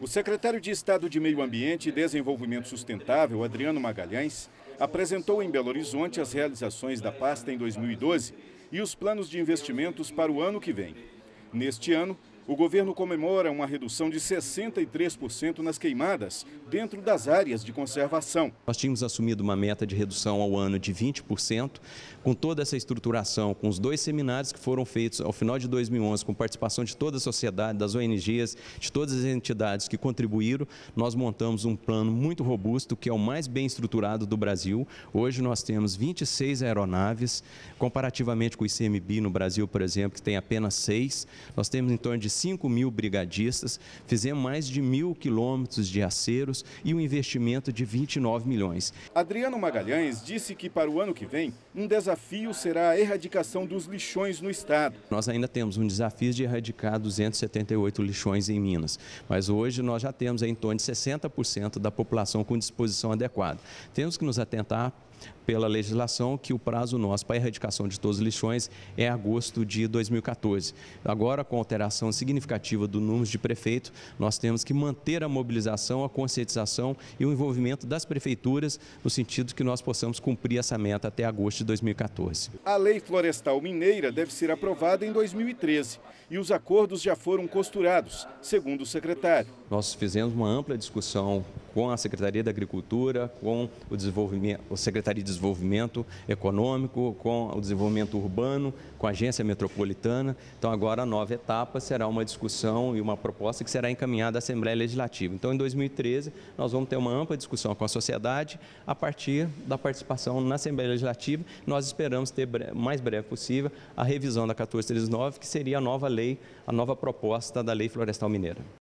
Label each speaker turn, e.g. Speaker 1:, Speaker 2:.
Speaker 1: O secretário de Estado de Meio Ambiente e Desenvolvimento Sustentável, Adriano Magalhães, apresentou em Belo Horizonte as realizações da pasta em 2012 e os planos de investimentos para o ano que vem. Neste ano, o governo comemora uma redução de 63% nas queimadas dentro das áreas de conservação.
Speaker 2: Nós tínhamos assumido uma meta de redução ao ano de 20%, com toda essa estruturação, com os dois seminários que foram feitos ao final de 2011, com participação de toda a sociedade, das ONGs, de todas as entidades que contribuíram, nós montamos um plano muito robusto, que é o mais bem estruturado do Brasil. Hoje nós temos 26 aeronaves, comparativamente com o ICMB no Brasil, por exemplo, que tem apenas seis. Nós temos em torno de 5 mil brigadistas, fizemos mais de mil quilômetros de aceros e um investimento de 29 milhões.
Speaker 1: Adriano Magalhães disse que para o ano que vem, um desafio será a erradicação dos lixões no estado.
Speaker 2: Nós ainda temos um desafio de erradicar 278 lixões em Minas, mas hoje nós já temos em torno de 60% da população com disposição adequada. Temos que nos atentar pela legislação que o prazo nosso para a erradicação de todos os lixões é agosto de 2014. Agora, com alteração significativa do número de prefeito, nós temos que manter a mobilização, a conscientização e o envolvimento das prefeituras no sentido que nós possamos cumprir essa meta até agosto de 2014.
Speaker 1: A Lei Florestal Mineira deve ser aprovada em 2013 e os acordos já foram costurados, segundo o secretário.
Speaker 2: Nós fizemos uma ampla discussão com a Secretaria da Agricultura, com o desenvolvimento, o secretário Secretaria de Desenvolvimento Econômico, com o desenvolvimento urbano, com a Agência Metropolitana. Então, agora a nova etapa será uma discussão e uma proposta que será encaminhada à Assembleia Legislativa. Então, em 2013, nós vamos ter uma ampla discussão com a sociedade a partir da participação na Assembleia Legislativa. Nós esperamos ter, mais breve possível, a revisão da 1439, que seria a nova lei, a nova proposta da Lei Florestal Mineira.